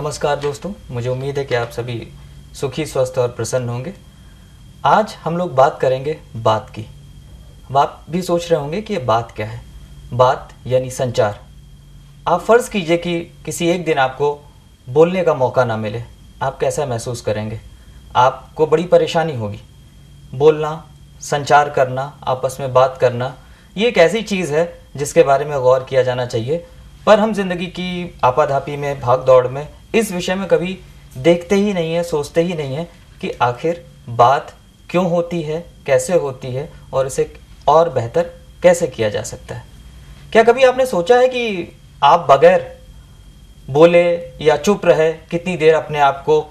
नमस्कार दोस्तों मुझे उम्मीद है कि आप सभी सुखी स्वस्थ और प्रसन्न होंगे आज हम लोग बात करेंगे बात की अब आप भी सोच रहे होंगे कि ये बात क्या है बात यानी संचार आप फ़र्ज़ कीजिए कि किसी एक दिन आपको बोलने का मौका ना मिले आप कैसा महसूस करेंगे आपको बड़ी परेशानी होगी बोलना संचार करना आपस में बात करना ये एक ऐसी चीज़ है जिसके बारे में गौर किया जाना चाहिए पर हम जिंदगी की आपाधापी में भाग दौड़ में इस विषय में कभी देखते ही नहीं है सोचते ही नहीं है कि आखिर बात क्यों होती है कैसे होती है और इसे और बेहतर कैसे किया जा सकता है क्या कभी आपने सोचा है कि आप बगैर बोले या चुप रहे कितनी देर अपने आप को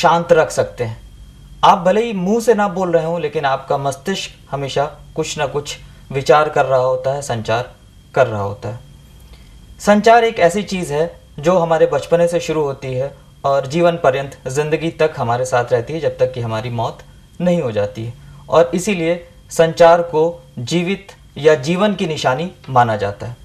शांत रख सकते हैं आप भले ही मुंह से ना बोल रहे हो लेकिन आपका मस्तिष्क हमेशा कुछ ना कुछ विचार कर रहा होता है संचार कर रहा होता है संचार एक ऐसी चीज़ है जो हमारे बचपने से शुरू होती है और जीवन पर्यंत जिंदगी तक हमारे साथ रहती है जब तक कि हमारी मौत नहीं हो जाती है और इसीलिए संचार को जीवित या जीवन की निशानी माना जाता है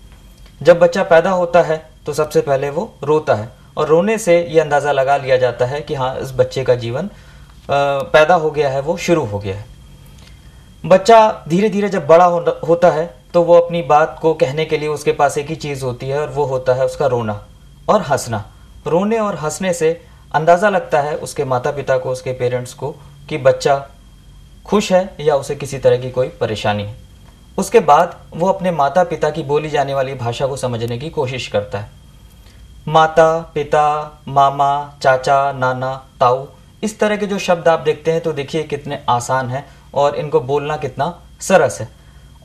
जब बच्चा पैदा होता है तो सबसे पहले वो रोता है और रोने से ये अंदाज़ा लगा लिया जाता है कि हाँ इस बच्चे का जीवन पैदा हो गया है वो शुरू हो गया है बच्चा धीरे धीरे जब बड़ा होता है तो वो अपनी बात को कहने के लिए उसके पास एक ही चीज़ होती है और वो होता है उसका रोना और हंसना रोने और हंसने से अंदाज़ा लगता है उसके माता पिता को उसके पेरेंट्स को कि बच्चा खुश है या उसे किसी तरह की कोई परेशानी है उसके बाद वो अपने माता पिता की बोली जाने वाली भाषा को समझने की कोशिश करता है माता पिता मामा चाचा नाना ताऊ इस तरह के जो शब्द आप देखते हैं तो देखिए कितने आसान हैं और इनको बोलना कितना सरस है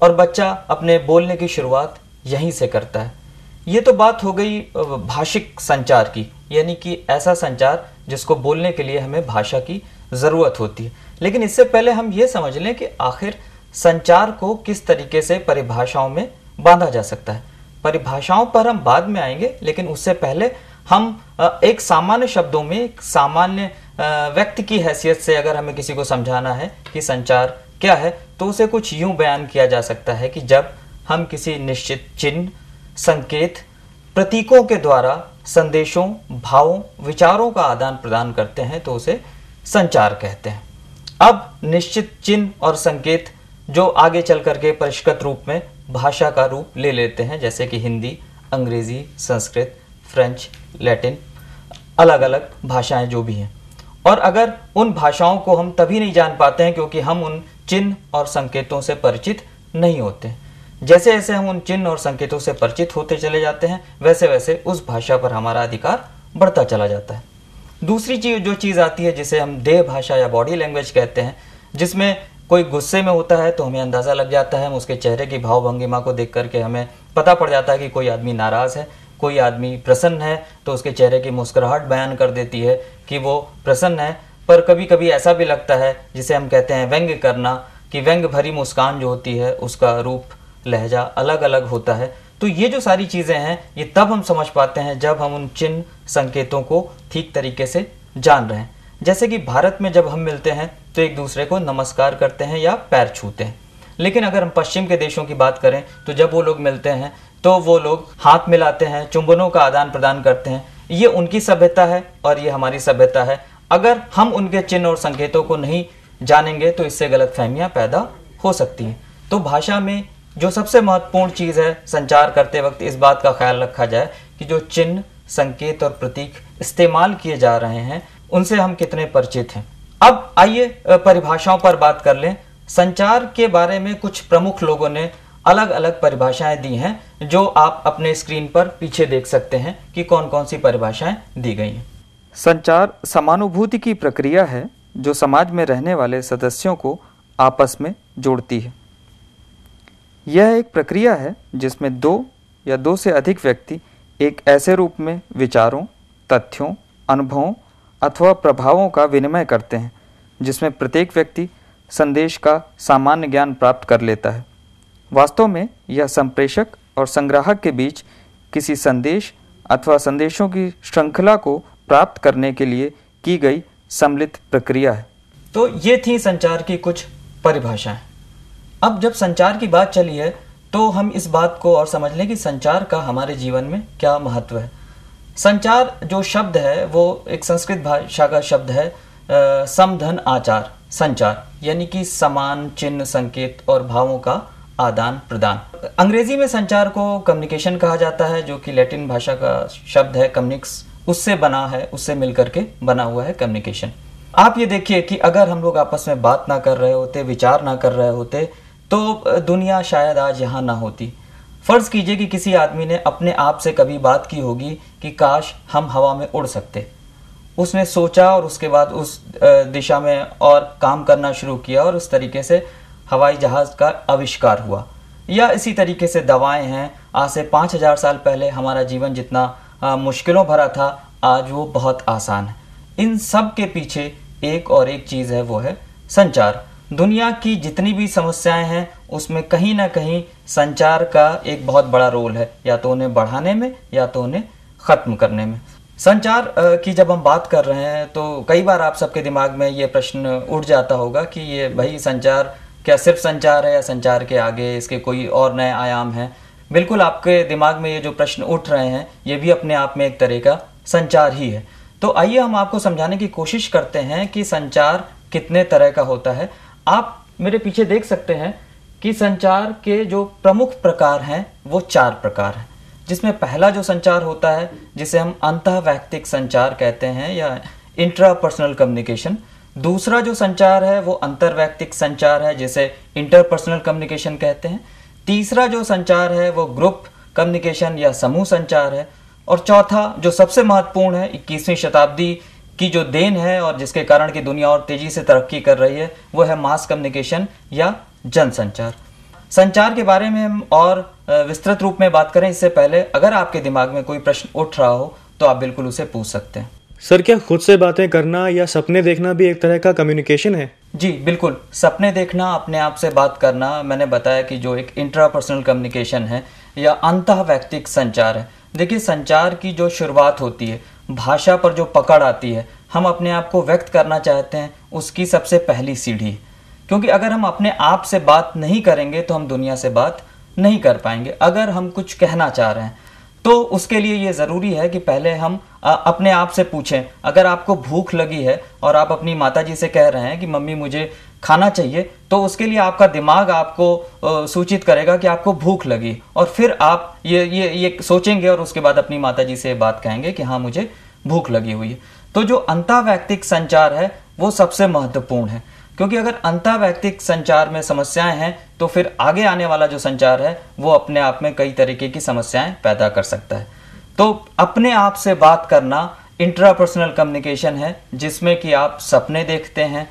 और बच्चा अपने बोलने की शुरुआत यहीं से करता है ये तो बात हो गई भाषिक संचार की यानी कि ऐसा संचार जिसको बोलने के लिए हमें भाषा की ज़रूरत होती है लेकिन इससे पहले हम ये समझ लें कि आखिर संचार को किस तरीके से परिभाषाओं में बांधा जा सकता है परिभाषाओं पर हम बाद में आएंगे लेकिन उससे पहले हम एक सामान्य शब्दों में एक सामान्य व्यक्ति की हैसियत से अगर हमें किसी को समझाना है कि संचार क्या है तो उसे कुछ यूं बयान किया जा सकता है कि जब हम किसी निश्चित चिन्ह संकेत प्रतीकों के द्वारा संदेशों भावों विचारों का आदान प्रदान करते हैं तो उसे संचार कहते हैं अब निश्चित चिन्ह और संकेत जो आगे चल करके परिष्कृत रूप में भाषा का रूप ले लेते हैं जैसे कि हिंदी अंग्रेजी संस्कृत फ्रेंच लैटिन अलग अलग भाषाएं जो भी हैं और अगर उन भाषाओं को हम तभी नहीं जान पाते हैं क्योंकि हम उन चिन्ह और संकेतों से परिचित नहीं होते हैं जैसे जैसे हम उन चिन्ह और संकेतों से परिचित होते चले जाते हैं वैसे वैसे उस भाषा पर हमारा अधिकार बढ़ता चला जाता है दूसरी चीज जो चीज़ आती है जिसे हम देह भाषा या बॉडी लैंग्वेज कहते हैं जिसमें कोई गुस्से में होता है तो हमें अंदाज़ा लग जाता है हम उसके चेहरे की भाव भंगिमा को देख करके हमें पता पड़ जाता है कि कोई आदमी नाराज़ है कोई आदमी प्रसन्न है तो उसके चेहरे की मुस्कुराहट बयान कर देती है कि वो प्रसन्न है पर कभी कभी ऐसा भी लगता है जिसे हम कहते हैं व्यंग करना कि व्यंग भरी मुस्कान जो होती है उसका रूप लहजा अलग अलग होता है तो ये जो सारी चीज़ें हैं ये तब हम समझ पाते हैं जब हम उन चिन्ह संकेतों को ठीक तरीके से जान रहे हैं जैसे कि भारत में जब हम मिलते हैं तो एक दूसरे को नमस्कार करते हैं या पैर छूते हैं लेकिन अगर हम पश्चिम के देशों की बात करें तो जब वो लोग मिलते हैं तो वो लोग हाथ मिलाते हैं चुंबनों का आदान प्रदान करते हैं ये उनकी सभ्यता है और ये हमारी सभ्यता है अगर हम उनके चिन्ह और संकेतों को नहीं जानेंगे तो इससे गलत फहमियाँ पैदा हो सकती हैं तो भाषा में जो सबसे महत्वपूर्ण चीज़ है संचार करते वक्त इस बात का ख्याल रखा जाए कि जो चिन्ह संकेत और प्रतीक इस्तेमाल किए जा रहे हैं उनसे हम कितने परिचित हैं अब आइए परिभाषाओं पर बात कर लें संचार के बारे में कुछ प्रमुख लोगों ने अलग अलग परिभाषाएं दी हैं जो आप अपने स्क्रीन पर पीछे देख सकते हैं कि कौन कौन सी परिभाषाएं दी गई हैं संचार समानुभूति की प्रक्रिया है जो समाज में रहने वाले सदस्यों को आपस में जोड़ती है यह एक प्रक्रिया है जिसमें दो या दो से अधिक व्यक्ति एक ऐसे रूप में विचारों तथ्यों अनुभवों अथवा प्रभावों का विनिमय करते हैं जिसमें प्रत्येक व्यक्ति संदेश का सामान्य ज्ञान प्राप्त कर लेता है वास्तव में यह संप्रेषक और संग्राहक के बीच किसी संदेश अथवा संदेशों की श्रृंखला को प्राप्त करने के लिए की गई सम्मिलित प्रक्रिया है तो ये थी संचार की कुछ परिभाषाएं अब जब संचार की बात चली है तो हम इस बात को और समझ लें कि संचार का हमारे जीवन में क्या महत्व है संचार जो शब्द है वो एक संस्कृत भाषा का शब्द है समधन आचार संचार यानी कि समान चिन्ह संकेत और भावों का आदान प्रदान अंग्रेजी में संचार को कम्युनिकेशन कहा जाता है जो कि लैटिन भाषा का शब्द है कम्युनिक्स उससे बना है उससे मिलकर के बना हुआ है कम्युनिकेशन आप ये देखिए कि अगर हम लोग आपस में बात ना कर रहे होते विचार ना कर रहे होते तो दुनिया शायद आज यहाँ ना होती फ़र्ज़ कीजिए कि किसी आदमी ने अपने आप से कभी बात की होगी कि काश हम हवा में उड़ सकते उसने सोचा और उसके बाद उस दिशा में और काम करना शुरू किया और उस तरीके से हवाई जहाज़ का आविष्कार हुआ या इसी तरीके से दवाएं हैं आज से पाँच हज़ार साल पहले हमारा जीवन जितना आ, मुश्किलों भरा था आज वो बहुत आसान है इन सब के पीछे एक और एक चीज़ है वो है संचार दुनिया की जितनी भी समस्याएं हैं उसमें कहीं ना कहीं संचार का एक बहुत बड़ा रोल है या तो उन्हें बढ़ाने में या तो उन्हें ख़त्म करने में संचार की जब हम बात कर रहे हैं तो कई बार आप सबके दिमाग में ये प्रश्न उठ जाता होगा कि ये भाई संचार क्या सिर्फ संचार है या संचार के आगे इसके कोई और नए आयाम हैं बिल्कुल आपके दिमाग में ये जो प्रश्न उठ रहे हैं ये भी अपने आप में एक तरह का संचार ही है तो आइए हम आपको समझाने की कोशिश करते हैं कि संचार कितने तरह का होता है आप मेरे पीछे देख सकते हैं कि संचार के जो प्रमुख प्रकार हैं वो चार प्रकार हैं जिसमें पहला जो संचार होता है जिसे हम अंत व्यक्तिक संचार कहते हैं या इंट्रा पर्सनल कम्युनिकेशन दूसरा जो संचार है वो अंतर्वैयक्तिक संचार है जिसे इंटरपर्सनल कम्युनिकेशन कहते हैं तीसरा जो संचार है वो ग्रुप कम्युनिकेशन या समूह संचार है और चौथा जो सबसे महत्वपूर्ण है इक्कीसवीं शताब्दी की जो देन है और जिसके कारण की दुनिया और तेजी से तरक्की कर रही है वो है मास कम्युनिकेशन या जनसंचार संचार के बारे में हम और विस्तृत रूप में बात करें इससे पहले अगर आपके दिमाग में कोई प्रश्न उठ रहा हो तो आप बिल्कुल उसे पूछ सकते हैं सर क्या खुद से बातें करना या सपने देखना भी एक तरह का कम्युनिकेशन है जी बिल्कुल सपने देखना अपने आप से बात करना मैंने बताया कि जो एक इंट्रापर्सनल कम्युनिकेशन है या अंत व्यक्तिक संचार है देखिए संचार की जो शुरुआत होती है भाषा पर जो पकड़ आती है हम अपने आप को व्यक्त करना चाहते हैं उसकी सबसे पहली सीढ़ी क्योंकि अगर हम अपने आप से बात नहीं करेंगे तो हम दुनिया से बात नहीं कर पाएंगे अगर हम कुछ कहना चाह रहे हैं तो उसके लिए ये ज़रूरी है कि पहले हम अपने आप से पूछें अगर आपको भूख लगी है और आप अपनी माता जी से कह रहे हैं कि मम्मी मुझे खाना चाहिए तो उसके लिए आपका दिमाग आपको सूचित करेगा कि आपको भूख लगी और फिर आप ये ये ये सोचेंगे और उसके बाद अपनी माता जी से बात कहेंगे कि हाँ मुझे भूख लगी हुई है तो जो अंतावैक्तिक संचार है वो सबसे महत्वपूर्ण है क्योंकि अगर अंतर्वैयक्तिक संचार में समस्याएं हैं तो फिर आगे आने वाला जो संचार है वो अपने आप में कई तरीके की समस्याएं पैदा कर सकता है तो अपने आप से बात करना इंट्रापर्सनल कम्युनिकेशन है जिसमें कि आप सपने देखते हैं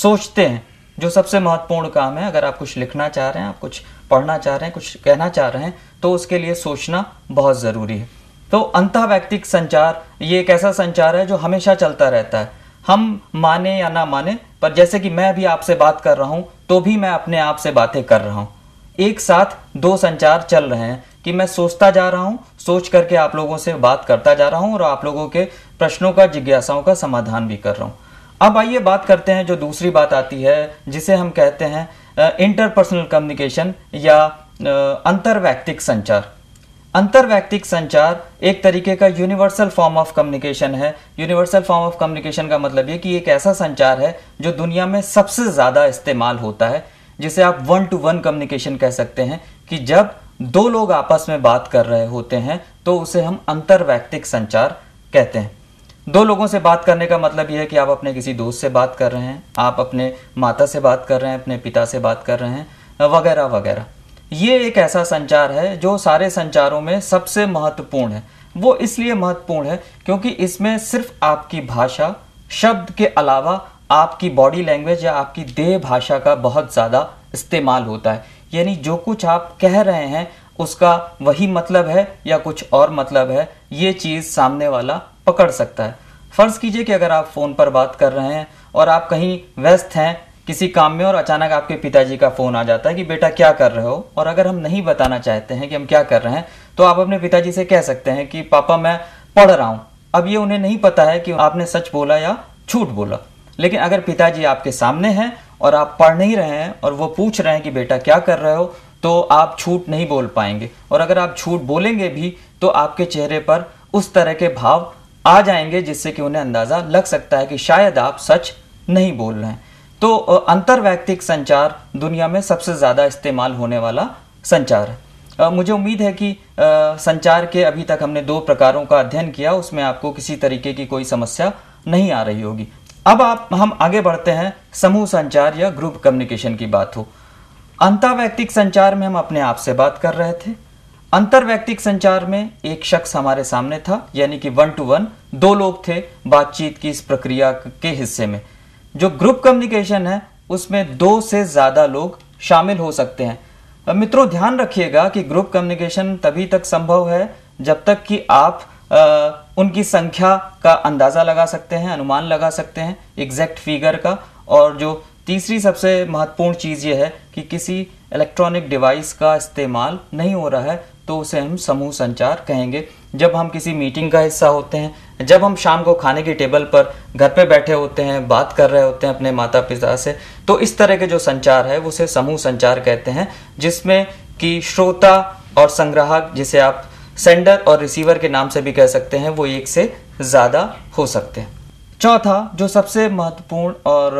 सोचते हैं जो सबसे महत्वपूर्ण काम है अगर आप कुछ लिखना चाह रहे हैं आप कुछ पढ़ना चाह रहे हैं कुछ कहना चाह रहे हैं तो उसके लिए सोचना बहुत ज़रूरी है तो अंतर्वैयक्तिक संचार ये एक ऐसा संचार है जो हमेशा चलता रहता है हम माने या ना माने पर जैसे कि मैं भी आपसे बात कर रहा हूं तो भी मैं अपने आप से बातें कर रहा हूं एक साथ दो संचार चल रहे हैं कि मैं सोचता जा रहा हूं सोच करके आप लोगों से बात करता जा रहा हूँ और आप लोगों के प्रश्नों का जिज्ञासाओं का समाधान भी कर रहा हूँ अब आइए बात करते हैं जो दूसरी बात आती है जिसे हम कहते हैं इंटरपर्सनल कम्युनिकेशन या व्यक्तिक संचार व्यक्तिक संचार एक तरीके का यूनिवर्सल फॉर्म ऑफ कम्युनिकेशन है यूनिवर्सल फॉर्म ऑफ कम्युनिकेशन का मतलब ये कि एक ऐसा संचार है जो दुनिया में सबसे ज़्यादा इस्तेमाल होता है जिसे आप वन टू वन कम्युनिकेशन कह सकते हैं कि जब दो लोग आपस में बात कर रहे होते हैं तो उसे हम व्यक्तिक संचार कहते हैं दो लोगों से बात करने का मतलब यह है कि आप अपने किसी दोस्त से बात कर रहे हैं आप अपने माता से बात कर रहे हैं अपने पिता से बात कर रहे हैं वगैरह वगैरह ये एक ऐसा संचार है जो सारे संचारों में सबसे महत्वपूर्ण है वो इसलिए महत्वपूर्ण है क्योंकि इसमें सिर्फ आपकी भाषा शब्द के अलावा आपकी बॉडी लैंग्वेज या आपकी देह भाषा का बहुत ज़्यादा इस्तेमाल होता है यानी जो कुछ आप कह रहे हैं उसका वही मतलब है या कुछ और मतलब है ये चीज़ सामने वाला पकड़ सकता है फ़र्ज़ कीजिए कि अगर आप फ़ोन पर बात कर रहे हैं और आप कहीं व्यस्त हैं किसी काम में और अचानक आपके पिताजी का फ़ोन आ जाता है कि बेटा क्या कर रहे हो और अगर हम नहीं बताना चाहते हैं कि हम क्या कर रहे हैं तो आप अपने पिताजी से कह सकते हैं कि पापा मैं पढ़ रहा हूँ अब ये उन्हें नहीं पता है कि आपने सच बोला या झूठ बोला लेकिन अगर पिताजी आपके सामने हैं और आप पढ़ नहीं रहे हैं और वो पूछ रहे हैं कि बेटा क्या कर रहे हो तो आप झूठ नहीं बोल पाएंगे और अगर आप झूठ बोलेंगे भी तो आपके चेहरे पर उस तरह के भाव आ जाएंगे जिससे कि उन्हें अंदाज़ा लग सकता है कि शायद आप सच नहीं बोल रहे हैं तो व्यक्तिक संचार दुनिया में सबसे ज़्यादा इस्तेमाल होने वाला संचार है मुझे उम्मीद है कि संचार के अभी तक हमने दो प्रकारों का अध्ययन किया उसमें आपको किसी तरीके की कोई समस्या नहीं आ रही होगी अब आप हम आगे बढ़ते हैं समूह संचार या ग्रुप कम्युनिकेशन की बात हो व्यक्तिक संचार में हम अपने आप से बात कर रहे थे व्यक्तिक संचार में एक शख्स हमारे सामने था यानी कि वन टू वन दो लोग थे बातचीत की इस प्रक्रिया के हिस्से में जो ग्रुप कम्युनिकेशन है उसमें दो से ज़्यादा लोग शामिल हो सकते हैं मित्रों ध्यान रखिएगा कि ग्रुप कम्युनिकेशन तभी तक संभव है जब तक कि आप आ, उनकी संख्या का अंदाज़ा लगा सकते हैं अनुमान लगा सकते हैं एग्जैक्ट फिगर का और जो तीसरी सबसे महत्वपूर्ण चीज़ ये है कि किसी इलेक्ट्रॉनिक डिवाइस का इस्तेमाल नहीं हो रहा है तो उसे हम समूह संचार कहेंगे जब हम किसी मीटिंग का हिस्सा होते हैं जब हम शाम को खाने की टेबल पर घर पे बैठे होते हैं बात कर रहे होते हैं अपने माता पिता से तो इस तरह के जो संचार है उसे समूह संचार कहते हैं जिसमें कि श्रोता और संग्राहक जिसे आप सेंडर और रिसीवर के नाम से भी कह सकते हैं वो एक से ज़्यादा हो सकते हैं चौथा जो सबसे महत्वपूर्ण और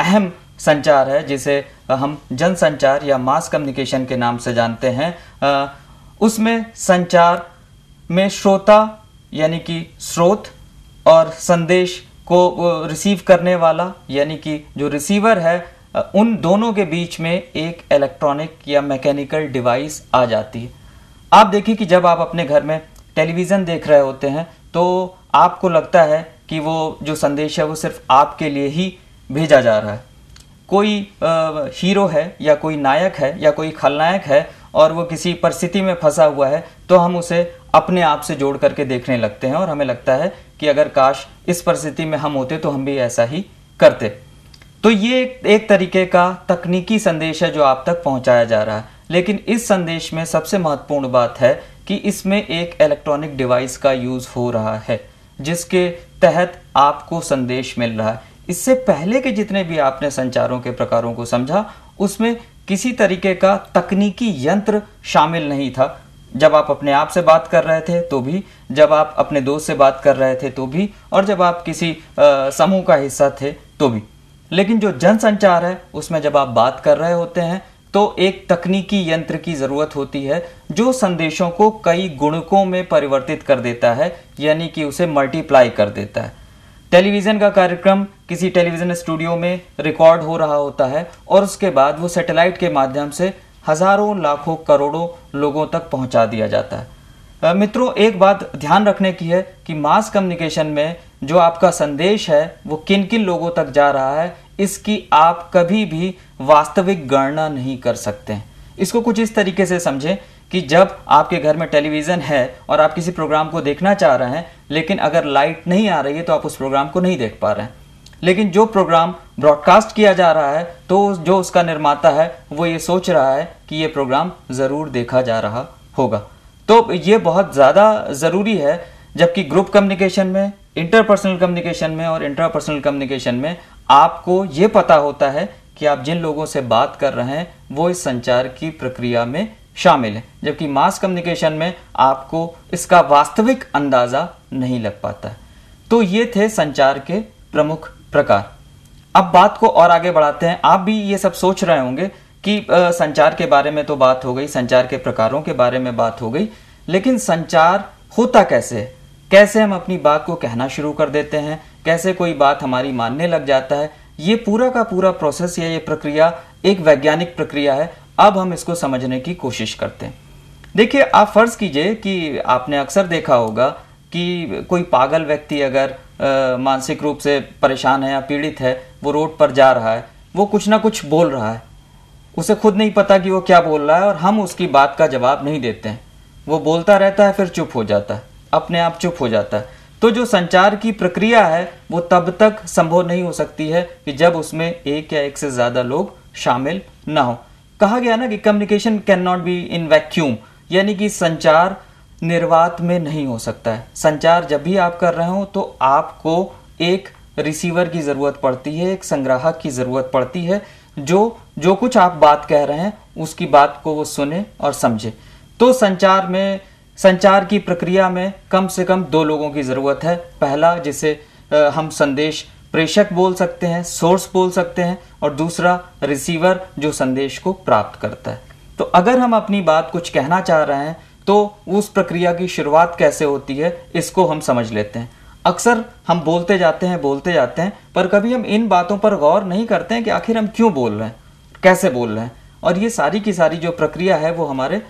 अहम संचार है जिसे हम जन संचार या मास कम्युनिकेशन के नाम से जानते हैं उसमें संचार में श्रोता यानी कि स्रोत और संदेश को रिसीव करने वाला यानी कि जो रिसीवर है उन दोनों के बीच में एक इलेक्ट्रॉनिक या मैकेनिकल डिवाइस आ जाती है आप देखिए कि जब आप अपने घर में टेलीविज़न देख रहे होते हैं तो आपको लगता है कि वो जो संदेश है वो सिर्फ आपके लिए ही भेजा जा रहा है कोई आ, हीरो है या कोई नायक है या कोई खलनायक है और वो किसी परिस्थिति में फंसा हुआ है तो हम उसे अपने आप से जोड़ करके देखने लगते हैं और हमें लगता है कि अगर काश इस परिस्थिति में हम होते तो हम भी ऐसा ही करते तो ये एक, तरीके का तकनीकी संदेश है जो आप तक पहुंचाया जा रहा है लेकिन इस संदेश में सबसे महत्वपूर्ण बात है कि इसमें एक इलेक्ट्रॉनिक डिवाइस का यूज़ हो रहा है जिसके तहत आपको संदेश मिल रहा है इससे पहले के जितने भी आपने संचारों के प्रकारों को समझा उसमें किसी तरीके का तकनीकी यंत्र शामिल नहीं था जब आप अपने आप से बात कर रहे थे तो भी जब आप अपने दोस्त से बात कर रहे थे तो भी और जब आप किसी समूह का हिस्सा थे तो भी लेकिन जो जनसंचार है उसमें जब आप बात कर रहे होते हैं तो एक तकनीकी यंत्र की ज़रूरत होती है जो संदेशों को कई गुणकों में परिवर्तित कर देता है यानी कि उसे मल्टीप्लाई कर देता है टेलीविज़न का कार्यक्रम किसी टेलीविज़न स्टूडियो में रिकॉर्ड हो रहा होता है और उसके बाद वो सैटेलाइट के माध्यम से हज़ारों लाखों करोड़ों लोगों तक पहुंचा दिया जाता है मित्रों एक बात ध्यान रखने की है कि मास कम्युनिकेशन में जो आपका संदेश है वो किन किन लोगों तक जा रहा है इसकी आप कभी भी वास्तविक गणना नहीं कर सकते हैं इसको कुछ इस तरीके से समझें कि जब आपके घर में टेलीविज़न है और आप किसी प्रोग्राम को देखना चाह रहे हैं लेकिन अगर लाइट नहीं आ रही है तो आप उस प्रोग्राम को नहीं देख पा रहे हैं लेकिन जो प्रोग्राम ब्रॉडकास्ट किया जा रहा है तो जो उसका निर्माता है वो ये सोच रहा है कि ये प्रोग्राम ज़रूर देखा जा रहा होगा तो ये बहुत ज़्यादा ज़रूरी है जबकि ग्रुप कम्युनिकेशन में इंटरपर्सनल कम्युनिकेशन में और इंट्रापर्सनल कम्युनिकेशन में आपको ये पता होता है कि आप जिन लोगों से बात कर रहे हैं वो इस संचार की प्रक्रिया में शामिल है जबकि मास कम्युनिकेशन में आपको इसका वास्तविक अंदाज़ा नहीं लग पाता है तो ये थे संचार के प्रमुख प्रकार अब बात को और आगे बढ़ाते हैं आप भी ये सब सोच रहे होंगे कि संचार के बारे में तो बात हो गई संचार के प्रकारों के बारे में बात हो गई लेकिन संचार होता कैसे कैसे हम अपनी बात को कहना शुरू कर देते हैं कैसे कोई बात हमारी मानने लग जाता है ये पूरा का पूरा प्रोसेस या ये प्रक्रिया एक वैज्ञानिक प्रक्रिया है अब हम इसको समझने की कोशिश करते हैं देखिए आप फर्ज कीजिए कि आपने अक्सर देखा होगा कि कोई पागल व्यक्ति अगर मानसिक रूप से परेशान है या पीड़ित है वो रोड पर जा रहा है वो कुछ ना कुछ बोल रहा है उसे खुद नहीं पता कि वो क्या बोल रहा है और हम उसकी बात का जवाब नहीं देते हैं वो बोलता रहता है फिर चुप हो जाता है अपने आप चुप हो जाता है तो जो संचार की प्रक्रिया है वो तब तक संभव नहीं हो सकती है कि जब उसमें एक या एक से ज़्यादा लोग शामिल ना हो कहा गया ना कि communication can not be in vacuum यानी कि संचार निर्वात में नहीं हो सकता है संचार जब भी आप कर रहे हो तो आपको एक रिसीवर की ज़रूरत पड़ती है एक संग्राहक की ज़रूरत पड़ती है जो जो कुछ आप बात कह रहे हैं उसकी बात को वो सुने और समझे तो संचार में संचार की प्रक्रिया में कम से कम दो लोगों की ज़रूरत है पहला जिसे हम संदेश प्रेषक बोल सकते हैं सोर्स बोल सकते हैं और दूसरा रिसीवर जो संदेश को प्राप्त करता है तो अगर हम अपनी बात कुछ कहना चाह रहे हैं तो उस प्रक्रिया की शुरुआत कैसे होती है इसको हम समझ लेते हैं अक्सर हम बोलते जाते हैं बोलते जाते हैं पर कभी हम इन बातों पर गौर नहीं करते हैं कि आखिर हम क्यों बोल रहे हैं कैसे बोल रहे हैं और ये सारी की सारी जो प्रक्रिया है वो हमारे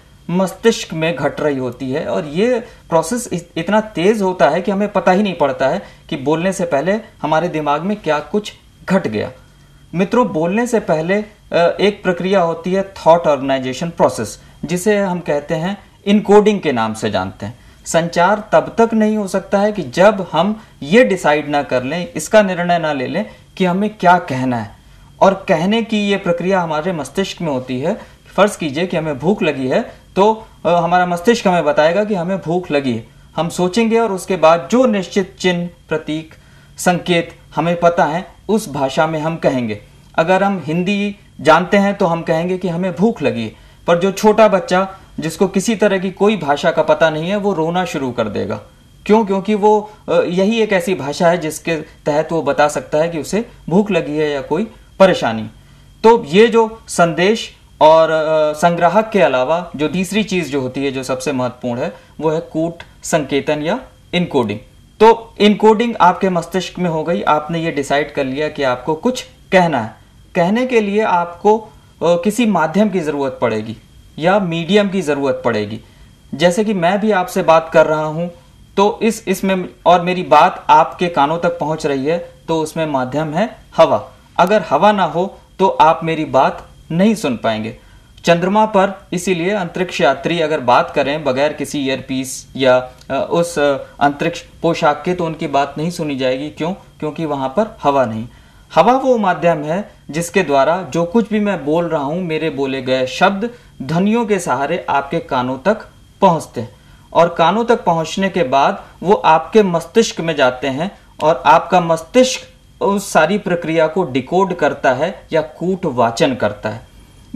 मस्तिष्क में घट रही होती है और ये प्रोसेस इतना तेज़ होता है कि हमें पता ही नहीं पड़ता है कि बोलने से पहले हमारे दिमाग में क्या कुछ घट गया मित्रों बोलने से पहले एक प्रक्रिया होती है थॉट ऑर्गेनाइजेशन प्रोसेस जिसे हम कहते हैं इनकोडिंग के नाम से जानते हैं संचार तब तक नहीं हो सकता है कि जब हम ये डिसाइड ना कर लें इसका निर्णय ना ले लें कि हमें क्या कहना है और कहने की ये प्रक्रिया हमारे मस्तिष्क में होती है फ़र्ज़ कीजिए कि हमें भूख लगी है तो हमारा मस्तिष्क हमें बताएगा कि हमें भूख लगी है हम सोचेंगे और उसके बाद जो निश्चित चिन्ह प्रतीक संकेत हमें पता है उस भाषा में हम कहेंगे अगर हम हिंदी जानते हैं तो हम कहेंगे कि हमें भूख लगी है पर जो छोटा बच्चा जिसको किसी तरह की कोई भाषा का पता नहीं है वो रोना शुरू कर देगा क्यों क्योंकि वो यही एक ऐसी भाषा है जिसके तहत वो बता सकता है कि उसे भूख लगी है या कोई परेशानी तो ये जो संदेश और संग्राहक के अलावा जो तीसरी चीज जो होती है जो सबसे महत्वपूर्ण है वो है कूट संकेतन या इनकोडिंग तो इनकोडिंग आपके मस्तिष्क में हो गई आपने ये डिसाइड कर लिया कि आपको कुछ कहना है कहने के लिए आपको किसी माध्यम की जरूरत पड़ेगी या मीडियम की ज़रूरत पड़ेगी जैसे कि मैं भी आपसे बात कर रहा हूं तो इस इसमें और मेरी बात आपके कानों तक पहुंच रही है तो उसमें माध्यम है हवा अगर हवा ना हो तो आप मेरी बात नहीं सुन पाएंगे चंद्रमा पर इसीलिए अंतरिक्ष यात्री अगर बात करें बगैर किसी ईयरपीस या उस अंतरिक्ष पोशाक के तो उनकी बात नहीं सुनी जाएगी क्यों क्योंकि वहां पर हवा नहीं हवा वो माध्यम है जिसके द्वारा जो कुछ भी मैं बोल रहा हूँ मेरे बोले गए शब्द ध्वनियों के सहारे आपके कानों तक पहुंचते हैं और कानों तक पहुंचने के बाद वो आपके मस्तिष्क में जाते हैं और आपका मस्तिष्क उस सारी प्रक्रिया को डिकोड करता है या कूट वाचन करता है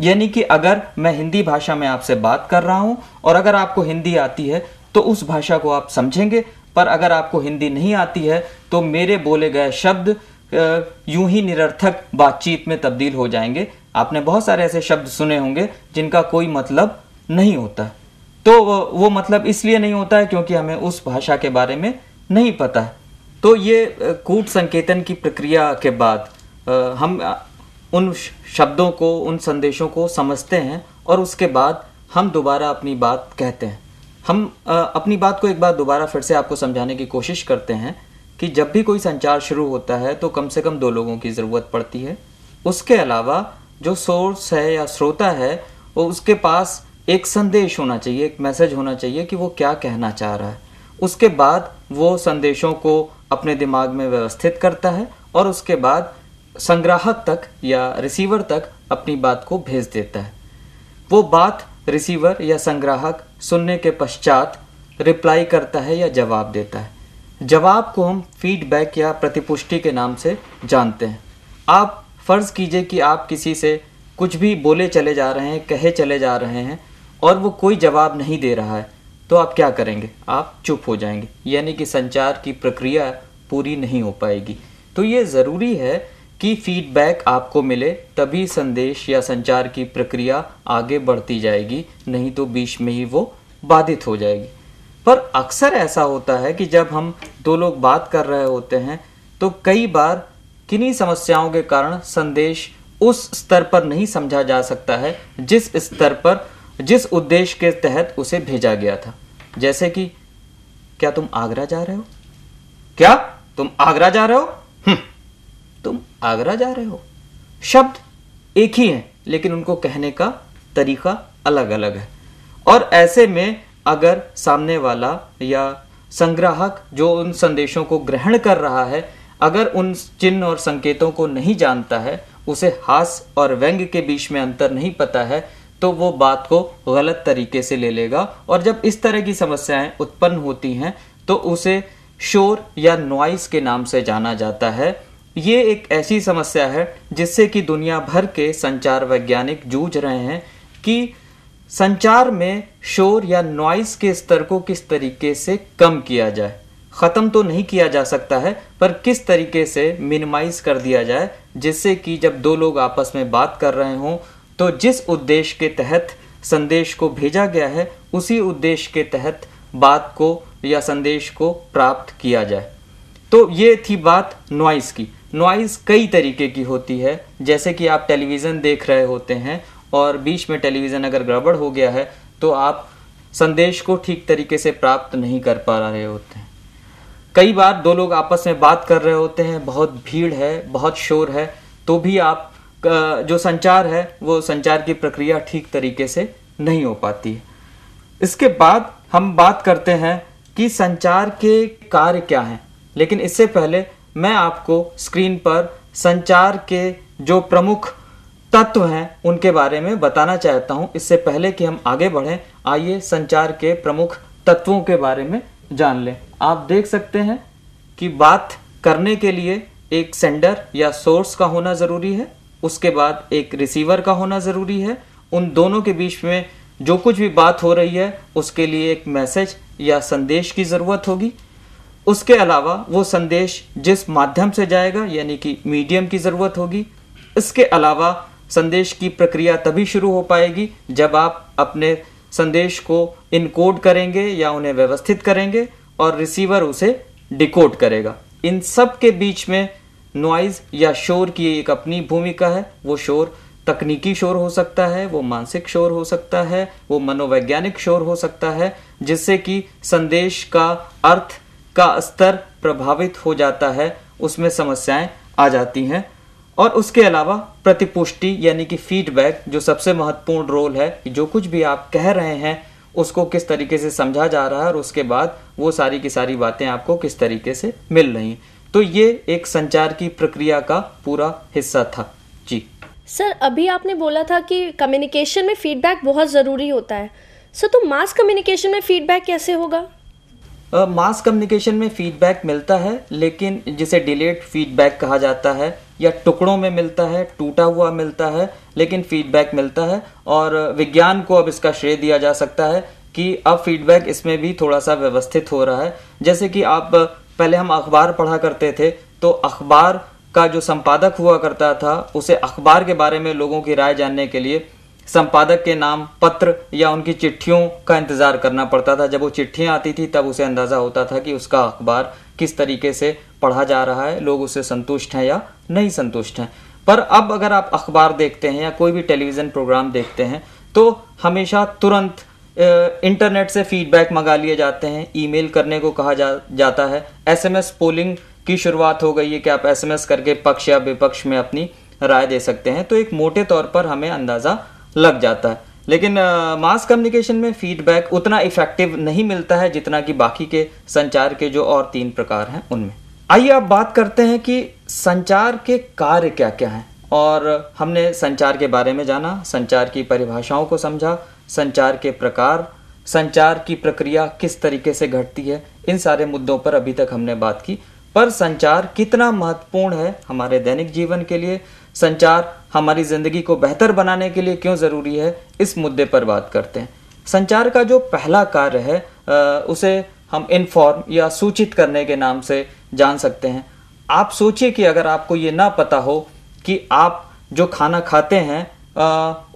यानी कि अगर मैं हिंदी भाषा में आपसे बात कर रहा हूं और अगर आपको हिंदी आती है तो उस भाषा को आप समझेंगे पर अगर आपको हिंदी नहीं आती है तो मेरे बोले गए शब्द यूं ही निरर्थक बातचीत में तब्दील हो जाएंगे आपने बहुत सारे ऐसे शब्द सुने होंगे जिनका कोई मतलब नहीं होता तो वो मतलब इसलिए नहीं होता है क्योंकि हमें उस भाषा के बारे में नहीं पता तो ये कूट संकेतन की प्रक्रिया के बाद हम उन शब्दों को उन संदेशों को समझते हैं और उसके बाद हम दोबारा अपनी बात कहते हैं हम अपनी बात को एक बार दोबारा फिर से आपको समझाने की कोशिश करते हैं कि जब भी कोई संचार शुरू होता है तो कम से कम दो लोगों की ज़रूरत पड़ती है उसके अलावा जो सोर्स है या श्रोता है वो उसके पास एक संदेश होना चाहिए एक मैसेज होना चाहिए कि वो क्या कहना चाह रहा है उसके बाद वो संदेशों को अपने दिमाग में व्यवस्थित करता है और उसके बाद संग्राहक तक या रिसीवर तक अपनी बात को भेज देता है वो बात रिसीवर या संग्राहक सुनने के पश्चात रिप्लाई करता है या जवाब देता है जवाब को हम फीडबैक या प्रतिपुष्टि के नाम से जानते हैं आप फ़र्ज़ कीजिए कि आप किसी से कुछ भी बोले चले जा रहे हैं कहे चले जा रहे हैं और वो कोई जवाब नहीं दे रहा है तो आप क्या करेंगे आप चुप हो जाएंगे यानी कि संचार की प्रक्रिया पूरी नहीं हो पाएगी तो ये ज़रूरी है कि फीडबैक आपको मिले तभी संदेश या संचार की प्रक्रिया आगे बढ़ती जाएगी नहीं तो बीच में ही वो बाधित हो जाएगी पर अक्सर ऐसा होता है कि जब हम दो लोग बात कर रहे होते हैं तो कई बार किन्हीं समस्याओं के कारण संदेश उस स्तर पर नहीं समझा जा सकता है जिस स्तर पर जिस उद्देश्य के तहत उसे भेजा गया था जैसे कि क्या तुम आगरा जा रहे हो क्या तुम आगरा जा रहे हो हम्म, तुम आगरा जा रहे हो शब्द एक ही है लेकिन उनको कहने का तरीका अलग अलग है और ऐसे में अगर सामने वाला या संग्राहक जो उन संदेशों को ग्रहण कर रहा है अगर उन चिन्ह और संकेतों को नहीं जानता है उसे हास और व्यंग के बीच में अंतर नहीं पता है तो वो बात को गलत तरीके से ले लेगा और जब इस तरह की समस्याएं उत्पन्न होती हैं तो उसे शोर या नॉइस के नाम से जाना जाता है ये एक ऐसी समस्या है जिससे कि दुनिया भर के संचार वैज्ञानिक जूझ रहे हैं कि संचार में शोर या नॉइस के स्तर को किस तरीके से कम किया जाए ख़त्म तो नहीं किया जा सकता है पर किस तरीके से मिनिमाइज कर दिया जाए जिससे कि जब दो लोग आपस में बात कर रहे हों तो जिस उद्देश्य के तहत संदेश को भेजा गया है उसी उद्देश्य के तहत बात को या संदेश को प्राप्त किया जाए तो ये थी बात नॉइस की नॉइस कई तरीके की होती है जैसे कि आप टेलीविज़न देख रहे होते हैं और बीच में टेलीविज़न अगर गड़बड़ हो गया है तो आप संदेश को ठीक तरीके से प्राप्त नहीं कर पा रहे होते हैं कई बार दो लोग आपस में बात कर रहे होते हैं बहुत भीड़ है बहुत शोर है तो भी आप जो संचार है वो संचार की प्रक्रिया ठीक तरीके से नहीं हो पाती है इसके बाद हम बात करते हैं कि संचार के कार्य क्या हैं लेकिन इससे पहले मैं आपको स्क्रीन पर संचार के जो प्रमुख तत्व हैं उनके बारे में बताना चाहता हूं इससे पहले कि हम आगे बढ़ें आइए संचार के प्रमुख तत्वों के बारे में जान लें आप देख सकते हैं कि बात करने के लिए एक सेंडर या सोर्स का होना ज़रूरी है उसके बाद एक रिसीवर का होना ज़रूरी है उन दोनों के बीच में जो कुछ भी बात हो रही है उसके लिए एक मैसेज या संदेश की ज़रूरत होगी उसके अलावा वो संदेश जिस माध्यम से जाएगा यानी कि मीडियम की ज़रूरत होगी इसके अलावा संदेश की प्रक्रिया तभी शुरू हो पाएगी जब आप अपने संदेश को इनकोड करेंगे या उन्हें व्यवस्थित करेंगे और रिसीवर उसे डिकोड करेगा इन सब के बीच में नॉइज या शोर की एक अपनी भूमिका है वो शोर तकनीकी शोर हो सकता है वो मानसिक शोर हो सकता है वो मनोवैज्ञानिक शोर हो सकता है जिससे कि संदेश का अर्थ का स्तर प्रभावित हो जाता है उसमें समस्याएं आ जाती हैं और उसके अलावा प्रतिपुष्टि यानी कि फीडबैक जो सबसे महत्वपूर्ण रोल है जो कुछ भी आप कह रहे हैं उसको किस तरीके से समझा जा रहा है और उसके बाद वो सारी की सारी बातें आपको किस तरीके से मिल रही तो ये एक संचार की प्रक्रिया का पूरा हिस्सा था जी सर अभी आपने बोला था कि कम्युनिकेशन में फीडबैक बहुत ज़रूरी होता है सर तो मास कम्युनिकेशन में फीडबैक कैसे होगा मास कम्युनिकेशन में फीडबैक मिलता है लेकिन जिसे डिलेट फीडबैक कहा जाता है या टुकड़ों में मिलता है टूटा हुआ मिलता है लेकिन फीडबैक मिलता है और विज्ञान को अब इसका श्रेय दिया जा सकता है कि अब फीडबैक इसमें भी थोड़ा सा व्यवस्थित हो रहा है जैसे कि आप पहले हम अखबार पढ़ा करते थे तो अखबार का जो संपादक हुआ करता था उसे अखबार के बारे में लोगों की राय जानने के लिए संपादक के नाम पत्र या उनकी चिट्ठियों का इंतजार करना पड़ता था जब वो चिट्ठियां आती थी तब उसे अंदाजा होता था कि उसका अखबार किस तरीके से पढ़ा जा रहा है लोग उससे संतुष्ट हैं या नहीं संतुष्ट हैं पर अब अगर आप अखबार देखते हैं या कोई भी टेलीविज़न प्रोग्राम देखते हैं तो हमेशा तुरंत इंटरनेट से फीडबैक मंगा लिए जाते हैं ईमेल करने को कहा जा, जाता है एसएमएस पोलिंग की शुरुआत हो गई है कि आप एसएमएस करके पक्ष या विपक्ष में अपनी राय दे सकते हैं तो एक मोटे तौर पर हमें अंदाज़ा लग जाता है लेकिन मास कम्युनिकेशन में फीडबैक उतना इफेक्टिव नहीं मिलता है जितना कि बाकी के संचार के जो और तीन प्रकार हैं उनमें आइए आप बात करते हैं कि संचार के कार्य क्या क्या हैं और हमने संचार के बारे में जाना संचार की परिभाषाओं को समझा संचार के प्रकार संचार की प्रक्रिया किस तरीके से घटती है इन सारे मुद्दों पर अभी तक हमने बात की पर संचार कितना महत्वपूर्ण है हमारे दैनिक जीवन के लिए संचार हमारी ज़िंदगी को बेहतर बनाने के लिए क्यों ज़रूरी है इस मुद्दे पर बात करते हैं संचार का जो पहला कार्य है उसे हम इनफॉर्म या सूचित करने के नाम से जान सकते हैं आप सोचिए कि अगर आपको ये ना पता हो कि आप जो खाना खाते हैं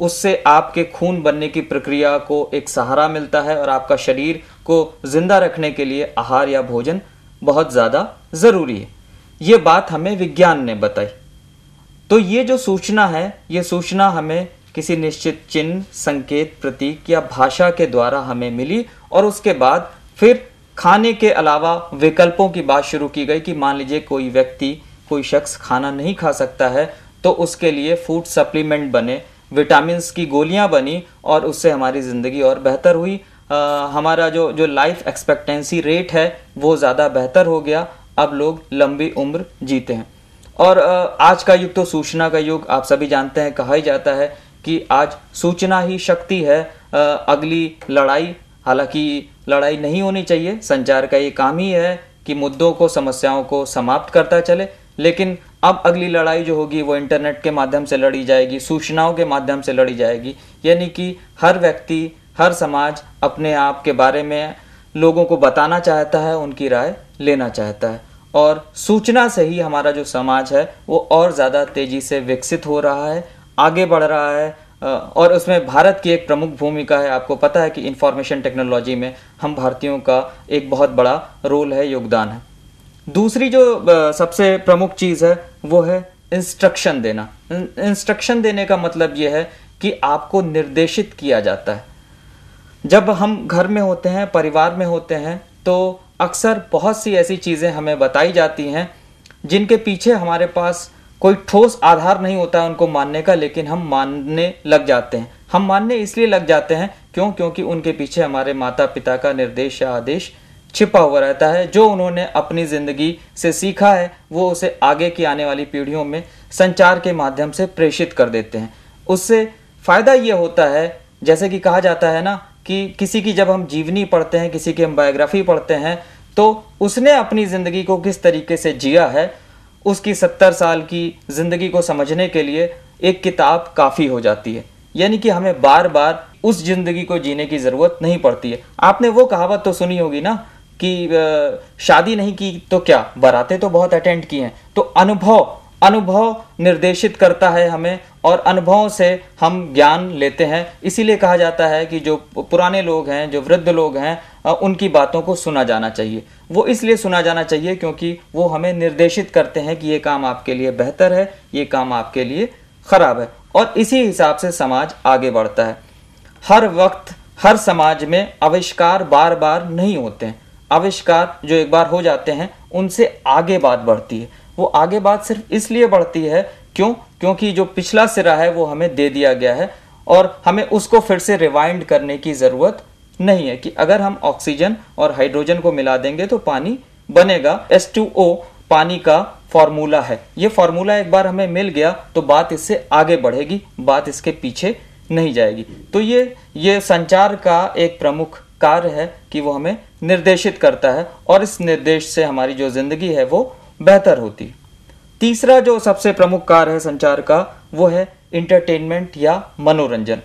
उससे आपके खून बनने की प्रक्रिया को एक सहारा मिलता है और आपका शरीर को जिंदा रखने के लिए आहार या भोजन बहुत ज़्यादा ज़रूरी है ये बात हमें विज्ञान ने बताई तो ये जो सूचना है ये सूचना हमें किसी निश्चित चिन्ह संकेत प्रतीक या भाषा के द्वारा हमें मिली और उसके बाद फिर खाने के अलावा विकल्पों की बात शुरू की गई कि मान लीजिए कोई व्यक्ति कोई शख्स खाना नहीं खा सकता है तो उसके लिए फूड सप्लीमेंट बने विटामिन की गोलियां बनी और उससे हमारी ज़िंदगी और बेहतर हुई आ, हमारा जो जो लाइफ एक्सपेक्टेंसी रेट है वो ज़्यादा बेहतर हो गया अब लोग लंबी उम्र जीते हैं और आज का युग तो सूचना का युग आप सभी जानते हैं कहा ही जाता है कि आज सूचना ही शक्ति है अगली लड़ाई हालांकि लड़ाई नहीं होनी चाहिए संचार का ये काम ही है कि मुद्दों को समस्याओं को समाप्त करता चले लेकिन अब अगली लड़ाई जो होगी वो इंटरनेट के माध्यम से लड़ी जाएगी सूचनाओं के माध्यम से लड़ी जाएगी यानी कि हर व्यक्ति हर समाज अपने आप के बारे में लोगों को बताना चाहता है उनकी राय लेना चाहता है और सूचना से ही हमारा जो समाज है वो और ज़्यादा तेज़ी से विकसित हो रहा है आगे बढ़ रहा है और उसमें भारत की एक प्रमुख भूमिका है आपको पता है कि इंफॉर्मेशन टेक्नोलॉजी में हम भारतीयों का एक बहुत बड़ा रोल है योगदान है दूसरी जो सबसे प्रमुख चीज़ है वो है इंस्ट्रक्शन देना इंस्ट्रक्शन देने का मतलब ये है कि आपको निर्देशित किया जाता है जब हम घर में होते हैं परिवार में होते हैं तो अक्सर बहुत सी ऐसी चीज़ें हमें बताई जाती हैं जिनके पीछे हमारे पास कोई ठोस आधार नहीं होता है उनको मानने का लेकिन हम मानने लग जाते हैं हम मानने इसलिए लग जाते हैं क्यों क्योंकि उनके पीछे हमारे माता पिता का निर्देश या आदेश छिपा हुआ रहता है जो उन्होंने अपनी ज़िंदगी से सीखा है वो उसे आगे की आने वाली पीढ़ियों में संचार के माध्यम से प्रेषित कर देते हैं उससे फ़ायदा ये होता है जैसे कि कहा जाता है ना कि किसी की जब हम जीवनी पढ़ते हैं किसी की हम बायोग्राफी पढ़ते हैं तो उसने अपनी ज़िंदगी को किस तरीके से जिया है उसकी सत्तर साल की ज़िंदगी को समझने के लिए एक किताब काफ़ी हो जाती है यानी कि हमें बार बार उस ज़िंदगी को जीने की ज़रूरत नहीं पड़ती है आपने वो कहावत तो सुनी होगी ना कि शादी नहीं की तो क्या बरातें तो बहुत अटेंड की हैं तो अनुभव अनुभव निर्देशित करता है हमें और अनुभवों से हम ज्ञान लेते हैं इसीलिए कहा जाता है कि जो पुराने लोग हैं जो वृद्ध लोग हैं उनकी बातों को सुना जाना चाहिए वो इसलिए सुना जाना चाहिए क्योंकि वो हमें निर्देशित करते हैं कि ये काम आपके लिए बेहतर है ये काम आपके लिए खराब है और इसी हिसाब से समाज आगे बढ़ता है हर वक्त हर समाज में आविष्कार बार बार नहीं होते हैं आविष्कार जो एक बार हो जाते हैं उनसे आगे बात बढ़ती है वो आगे बात सिर्फ इसलिए बढ़ती है क्यों क्योंकि जो पिछला सिरा है वो हमें दे दिया गया है और हमें उसको फिर से रिवाइंड करने की ज़रूरत नहीं है कि अगर हम ऑक्सीजन और हाइड्रोजन को मिला देंगे तो पानी बनेगा एस पानी का फॉर्मूला है ये फॉर्मूला एक बार हमें मिल गया तो बात इससे आगे बढ़ेगी बात इसके पीछे नहीं जाएगी तो ये ये संचार का एक प्रमुख कार्य है कि वो हमें निर्देशित करता है और इस निर्देश से हमारी जो जिंदगी है वो बेहतर होती तीसरा जो सबसे प्रमुख कार्य है संचार का वो है इंटरटेनमेंट या मनोरंजन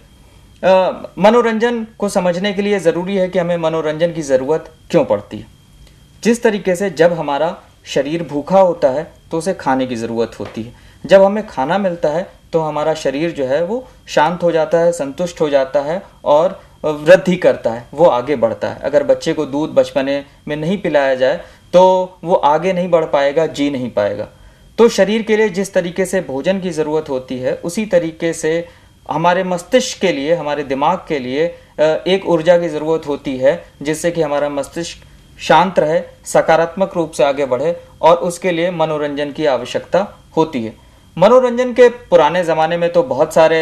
मनोरंजन को समझने के लिए ज़रूरी है कि हमें मनोरंजन की ज़रूरत क्यों पड़ती है जिस तरीके से जब हमारा शरीर भूखा होता है तो उसे खाने की ज़रूरत होती है जब हमें खाना मिलता है तो हमारा शरीर जो है वो शांत हो जाता है संतुष्ट हो जाता है और वृद्धि करता है वो आगे बढ़ता है अगर बच्चे को दूध बचपने में नहीं पिलाया जाए तो वो आगे नहीं बढ़ पाएगा जी नहीं पाएगा तो शरीर के लिए जिस तरीके से भोजन की ज़रूरत होती है उसी तरीके से हमारे मस्तिष्क के लिए हमारे दिमाग के लिए एक ऊर्जा की ज़रूरत होती है जिससे कि हमारा मस्तिष्क शांत रहे सकारात्मक रूप से आगे बढ़े और उसके लिए मनोरंजन की आवश्यकता होती है मनोरंजन के पुराने ज़माने में तो बहुत सारे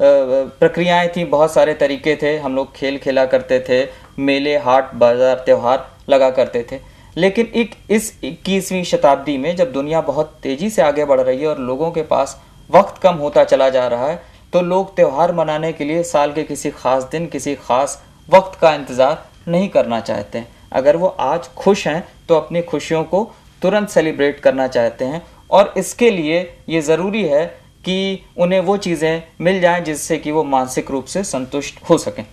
प्रक्रियाएं थी बहुत सारे तरीके थे हम लोग खेल खेला करते थे मेले हाट बाजार त्यौहार लगा करते थे लेकिन एक इस इक्कीसवीं शताब्दी में जब दुनिया बहुत तेजी से आगे बढ़ रही है और लोगों के पास वक्त कम होता चला जा रहा है तो लोग त्यौहार मनाने के लिए साल के किसी खास दिन किसी खास वक्त का इंतज़ार नहीं करना चाहते हैं अगर वो आज खुश हैं तो अपनी खुशियों को तुरंत सेलिब्रेट करना चाहते हैं और इसके लिए ये ज़रूरी है कि उन्हें वो चीज़ें मिल जाएं जिससे कि वो मानसिक रूप से संतुष्ट हो सकें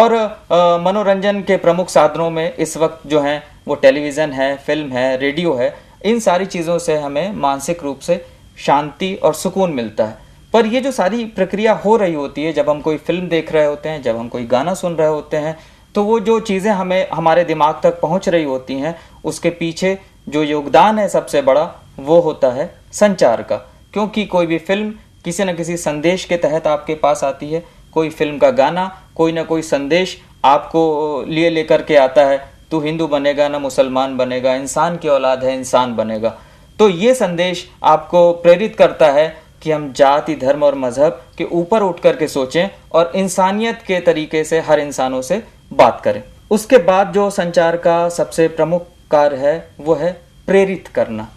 और मनोरंजन के प्रमुख साधनों में इस वक्त जो हैं वो टेलीविज़न है फिल्म है रेडियो है इन सारी चीज़ों से हमें मानसिक रूप से शांति और सुकून मिलता है पर ये जो सारी प्रक्रिया हो रही होती है जब हम कोई फिल्म देख रहे होते हैं जब हम कोई गाना सुन रहे होते हैं तो वो जो चीज़ें हमें हमारे दिमाग तक पहुंच रही होती हैं उसके पीछे जो योगदान है सबसे बड़ा वो होता है संचार का क्योंकि कोई भी फिल्म किसी न किसी संदेश के तहत आपके पास आती है कोई फिल्म का गाना कोई ना कोई संदेश आपको लिए लेकर के आता है तू हिंदू बनेगा ना मुसलमान बनेगा इंसान की औलाद है इंसान बनेगा तो ये संदेश आपको प्रेरित करता है कि हम जाति धर्म और मजहब के ऊपर उठ करके सोचें और इंसानियत के तरीके से हर इंसानों से बात करें उसके बाद जो संचार का सबसे प्रमुख कार्य है वो है प्रेरित करना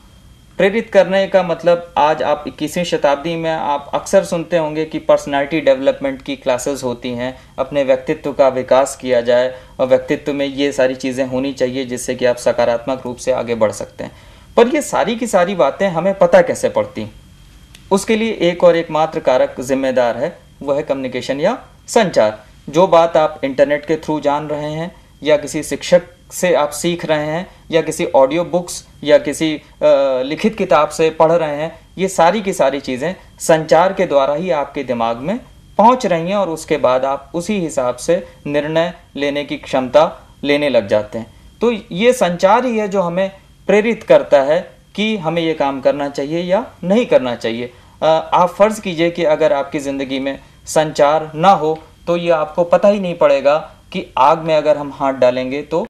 प्रेरित करने का मतलब आज आप इक्कीसवीं शताब्दी में आप अक्सर सुनते होंगे कि पर्सनालिटी डेवलपमेंट की क्लासेस होती हैं अपने व्यक्तित्व का विकास किया जाए और व्यक्तित्व में ये सारी चीज़ें होनी चाहिए जिससे कि आप सकारात्मक रूप से आगे बढ़ सकते हैं पर ये सारी की सारी बातें हमें पता कैसे पड़ती उसके लिए एक और एकमात्र कारक जिम्मेदार है वह है कम्युनिकेशन या संचार जो बात आप इंटरनेट के थ्रू जान रहे हैं या किसी शिक्षक से आप सीख रहे हैं या किसी ऑडियो बुक्स या किसी लिखित किताब से पढ़ रहे हैं ये सारी की सारी चीज़ें संचार के द्वारा ही आपके दिमाग में पहुंच रही हैं और उसके बाद आप उसी हिसाब से निर्णय लेने की क्षमता लेने लग जाते हैं तो ये संचार ही है जो हमें प्रेरित करता है कि हमें ये काम करना चाहिए या नहीं करना चाहिए आप फ़र्ज़ कीजिए कि अगर आपकी ज़िंदगी में संचार ना हो तो ये आपको पता ही नहीं पड़ेगा कि आग में अगर हम हाथ डालेंगे तो